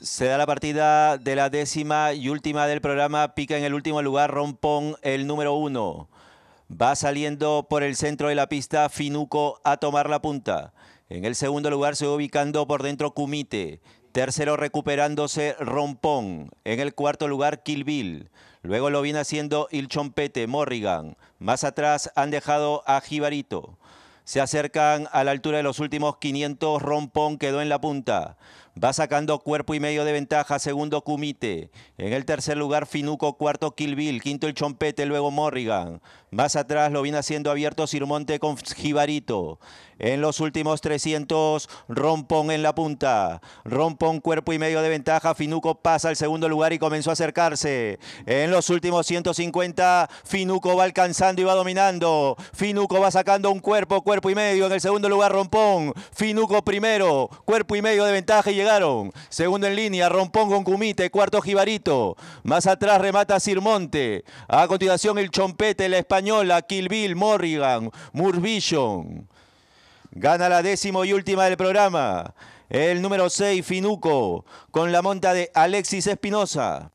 Se da la partida de la décima y última del programa. Pica en el último lugar Rompón, el número uno. Va saliendo por el centro de la pista Finuco a tomar la punta. En el segundo lugar se va ubicando por dentro Kumite. Tercero recuperándose Rompón. En el cuarto lugar Kilbil. Luego lo viene haciendo Ilchompete, Morrigan. Más atrás han dejado a Jibarito. Se acercan a la altura de los últimos 500. Rompón quedó en la punta. Va sacando cuerpo y medio de ventaja. Segundo, Kumite. En el tercer lugar, Finuco. Cuarto, Kilbil. Quinto, el Chompete. Luego, Morrigan. Más atrás lo viene haciendo abierto Sirmonte con Jibarito. En los últimos 300, Rompón en la punta. Rompón, cuerpo y medio de ventaja. Finuco pasa al segundo lugar y comenzó a acercarse. En los últimos 150, Finuco va alcanzando y va dominando. Finuco va sacando un cuerpo, cuerpo y medio. En el segundo lugar, Rompón. Finuco primero, cuerpo y medio de ventaja y llega Segundo en línea, Rompón con Cumite, cuarto Jibarito. Más atrás remata Sirmonte. A continuación el Chompete, la Española, Kilbil, Morrigan, Murbillon. Gana la décimo y última del programa. El número 6, Finuco, con la monta de Alexis Espinosa.